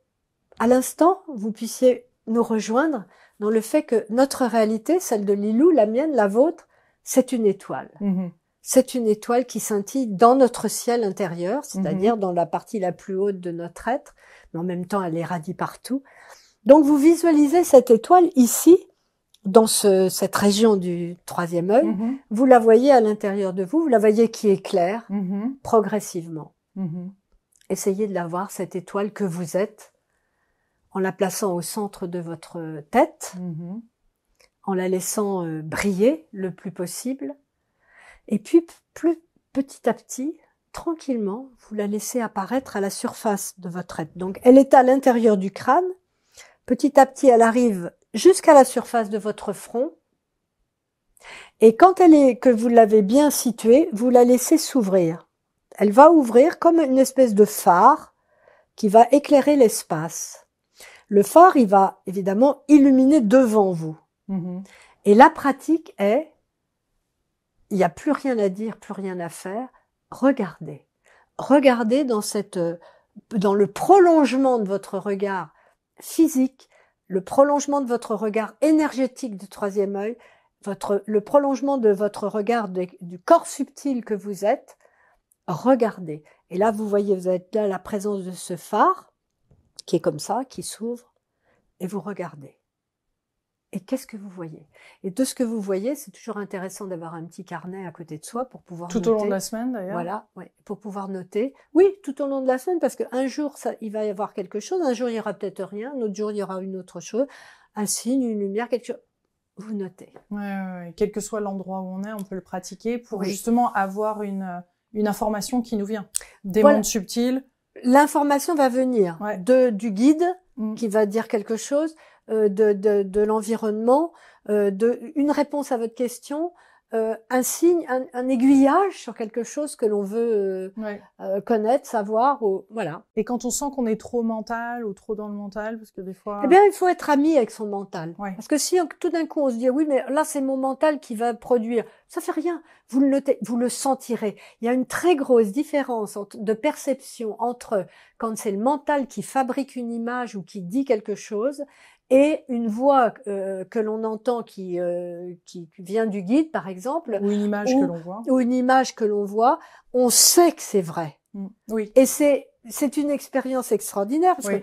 à l'instant, vous puissiez nous rejoindre dans le fait que notre réalité, celle de Lilou, la mienne, la vôtre, c'est une étoile. Mm-hmm c'est une étoile qui scintille dans notre ciel intérieur, mhm. c'est-à-dire dans la partie la plus haute de notre être, mais en même temps elle est radie partout. Donc vous visualisez cette étoile ici, dans cette région du troisième œil, mhm. vous la voyez à l'intérieur de vous, vous la voyez qui éclaire mhm. progressivement. Essayez de la voir, cette étoile que vous êtes, en la plaçant au centre de votre tête, en la laissant euh, briller le plus possible et puis, plus petit à petit, tranquillement, vous la laissez apparaître à la surface de votre tête. Donc, elle est à l'intérieur du crâne. Petit à petit, elle arrive jusqu'à la surface de votre front. Et quand elle est, que vous l'avez bien située, vous la laissez s'ouvrir. Elle va ouvrir comme une espèce de phare qui va éclairer l'espace. Le phare, il va évidemment illuminer devant vous. Mm-hmm. Et la pratique est il n'y a plus rien à dire, plus rien à faire, regardez. Regardez dans cette, euh, dans le prolongement de votre regard physique, le prolongement de votre regard énergétique du troisième œil, votre, le prolongement de votre regard du corps subtil que vous êtes, regardez. Et là, vous voyez, vous êtes là la présence de ce phare qui est comme ça, qui s'ouvre, et vous regardez et qu'est-ce que vous voyez Et de ce que vous voyez, c'est toujours intéressant d'avoir un petit carnet à côté de soi pour pouvoir tout au long de la semaine d'ailleurs. Voilà, ouais, pour pouvoir noter. Oui, tout au long de la semaine parce qu'un jour ça, il va y avoir quelque chose, un jour il y aura peut-être rien, un autre jour il y aura une autre chose, un signe, une lumière, quelque chose. Vous notez. Ouais, Quel que soit l'endroit où on est, on peut le pratiquer pour justement avoir une une information qui nous vient des mondes subtils. L'information va venir de du guide mm. qui va dire quelque chose euh, de, de, l'environnement, euh, de une réponse à votre question, euh, un signe, un, aiguillage sur quelque chose que l'on veut connaître, savoir, voilà. Et quand on sent qu'on est trop mental ou trop dans le mental, parce que des fois. Eh bien, il faut être ami avec son mental. Parce que si tout d'un coup on se dit oui, mais là c'est mon mental qui va produire, ça fait rien vous le, vous le sentirez. Il y a une très grosse différence de perception entre quand c'est le mental qui fabrique une image ou qui dit quelque chose et une voix euh, que l'on entend qui, euh, qui vient du guide, par exemple. Ou une image que l'on voit. Ou une image que l'on voit. On sait que c'est vrai. Mm, oui. Et c'est, c'est une expérience extraordinaire parce que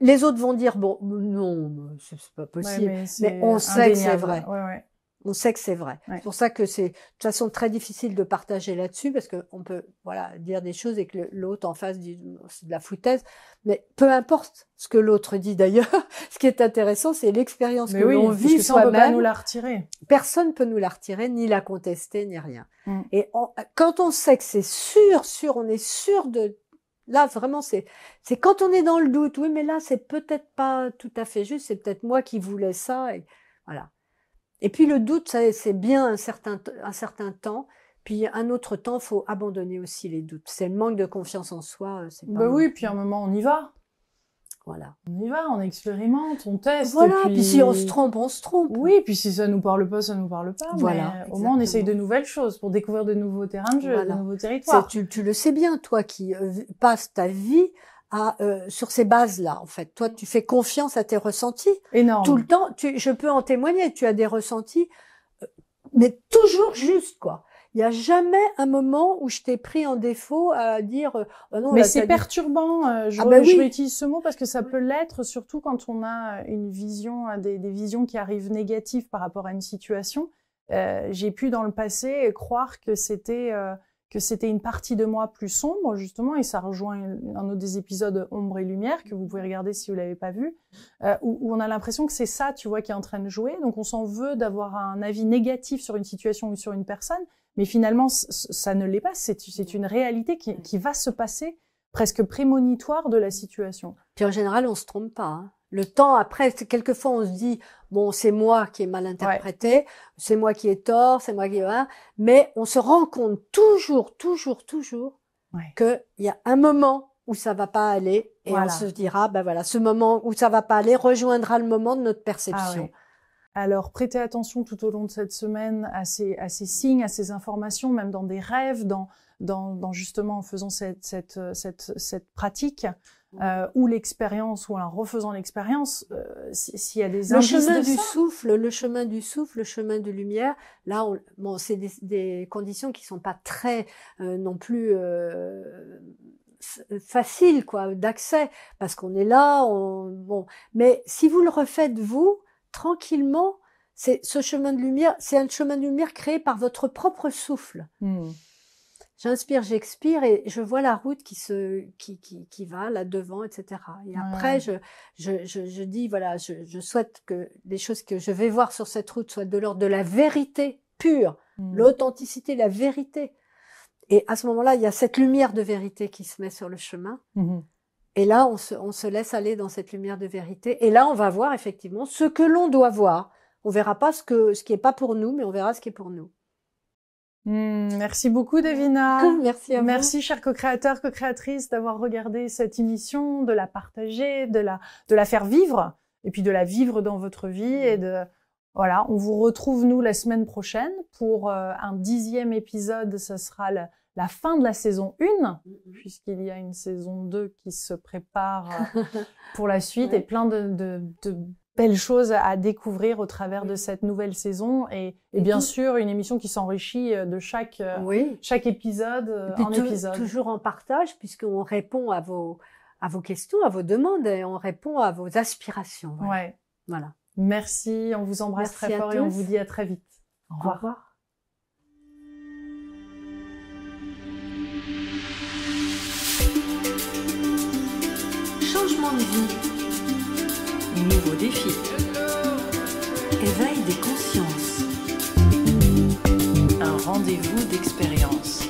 les autres vont dire bon non c'est pas possible mais, mais, on sait que c'est vrai ouais, ouais on sait que c'est vrai. C'est pour ça que c'est de toute façon très difficile de partager là-dessus parce qu'on peut voilà dire des choses et que l'autre en face dit c'est de la foutaise. Mais peu importe ce que l'autre dit d'ailleurs, ce qui est intéressant c'est l'expérience que l'on vit soi nous la retirer. Personne peut nous la retirer, ni la contester, ni rien. Mm. Et quand on sait que c'est sûr, sûr, on est sûr de Là, vraiment, c'est, c'est quand on est dans le doute. Oui, mais là, c'est peut-être pas tout à fait juste. C'est peut-être moi qui voulais ça. Et voilà. Et puis le doute, c'est bien un certain, un certain temps. Puis un autre temps, faut abandonner aussi les doutes. C'est le manque de confiance en soi. Euh, pas bah oui, puis à un moment, on y va. Voilà. On y va, on expérimente, on teste. Voilà, puis... si on se trompe, on se trompe. Oui, puis si ça nous parle pas, ça nous parle pas. Voilà. Mais au moins, on essaye de nouvelles choses pour découvrir de nouveaux terrains de jeu, de nouveaux territoires. tu, le sais bien, toi qui euh, passes ta vie euh, sur ces bases-là, en fait. Toi, tu fais confiance à tes ressentis. Énorme. Tout le temps, tu, je peux en témoigner, tu as des ressentis, euh, mais toujours juste, quoi. Il n'y a jamais un moment où je t'ai pris en défaut à dire euh, ah non. Mais c'est perturbant. je, ah bah réutilise ce mot parce que ça peut l'être, surtout quand on a une vision, des, visions qui arrivent négatives par rapport à une situation. J'ai pu dans le passé croire que c'était que c'était une partie de moi plus sombre justement et ça rejoint un autre des épisodes ombre et lumière que vous pouvez regarder si vous l'avez pas vu euh, où, on a l'impression que c'est ça tu vois qui est en train de jouer donc on s'en veut d'avoir un avis négatif sur une situation ou sur une personne mais finalement ça ne l'est pas c'est une réalité qui, va se passer presque prémonitoire de la situation puis en général on se trompe pas hein le temps après, quelquefois on se dit bon c'est moi qui ai mal interprété, c'est moi qui ai tort, c'est moi qui ai... Hein, » mais on se rend compte toujours, toujours, toujours qu'il y a un moment où ça va pas aller et on se dira ben voilà ce moment où ça va pas aller rejoindra le moment de notre perception. Ah Alors prêtez attention tout au long de cette semaine à ces, à signes, à ces informations, même dans des rêves, dans, dans, justement en faisant cette, cette, cette, cette pratique. Mmh. euh, ou l'expérience, ou en refaisant l'expérience, euh, s'il y a des le chemin du souffle, le chemin du souffle, le chemin de lumière. Là, bon, c'est des, conditions qui sont pas très euh, non plus euh, faciles quoi d'accès, parce qu'on est là, on, bon. Mais si vous le refaites vous tranquillement, c'est ce chemin de lumière, c'est un chemin de lumière créé par votre propre souffle. Mmh. J'inspire, j'expire et je vois la route qui se qui, qui, va là devant, etc. Et après, je, je, dis voilà, je, souhaite que les choses que je vais voir sur cette route soient de l'ordre de la vérité pure, mmh. l'authenticité, la vérité. Et à ce moment-là, il y a cette lumière de vérité qui se met sur le chemin. Mmh. Et là, on se, on se laisse aller dans cette lumière de vérité. Et là, on va voir effectivement ce que l'on doit voir. On verra pas ce que ce qui est pas pour nous, mais on verra ce qui est pour nous. Hmm, merci beaucoup, Davina. merci à vous. Merci, chers co-créateurs, co-créatrices, d'avoir regardé cette émission, de la partager, de la, de la faire vivre, et puis de la vivre dans votre vie. Et de, voilà, on vous retrouve, nous, la semaine prochaine pour euh, un dixième épisode. Ce sera la fin de la saison 1, mm-hmm. puisqu'il y a une saison 2 qui se prépare euh, pour la suite et plein de, de, de belles choses à découvrir au travers de cette nouvelle saison et, bien sûr une émission qui s'enrichit euh, de chaque euh, chaque épisode euh, en épisode toujours en partage puisqu'on répond à vos à vos questions à vos demandes et on répond à vos aspirations voilà merci on vous embrasse très fort et on vous dit à très vite au revoir. Changement de vie nouveau défi. Éveil des consciences. Un rendez-vous d'expérience.